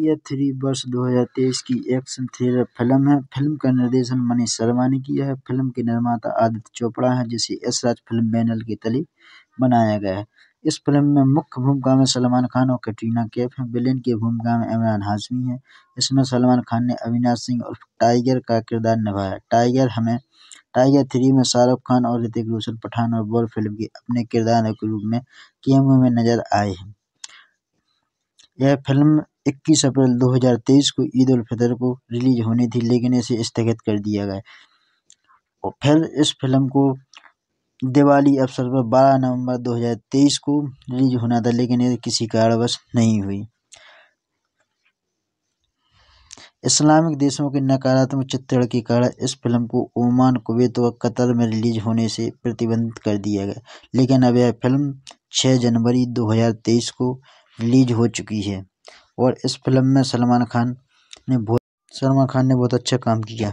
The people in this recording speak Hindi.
ये थ्री वर्ष दो हजार तेईस की एक्शन थ्रिलर फिल्म है फिल्म का निर्देशन मनीष शर्मा ने किया है फिल्म के निर्माता आदित्य चोपड़ा है जिसे यश राज फिल्म बैनल के तले बनाया गया है इस फिल्म में मुख्य भूमिका में सलमान खान और कैटरीना कैफ हैं विलेन की भूमिका में इमरान हाशमी है इसमें सलमान खान ने अविनाश सिंह और टाइगर का किरदार निभाया टाइगर हमें टाइगर थ्री में शाहरुख खान और ऋतिक रोशन पठान और बॉल फिल्म के अपने किरदार के रूप में कैमरे में नजर आए हैं यह फिल्म इक्कीस अप्रैल दो हजार तेईस को ईद उल फितर को रिलीज होनी थी लेकिन इसे स्थगित कर दिया गया फिर इस फिल्म को दिवाली अवसर पर बारह नवंबर दो हजार तेईस को रिलीज होना था लेकिन यह किसी कारणवश नहीं हुई इस्लामिक देशों के नकारात्मक चित्रण के कारण इस फिल्म को ओमान कुवैत व कतर में रिलीज होने से प्रतिबंधित कर दिया गया लेकिन अब यह फिल्म 6 जनवरी 2023 को रिलीज हो चुकी है और इस फिल्म में सलमान खान ने बहुत सलमान खान ने बहुत अच्छा काम किया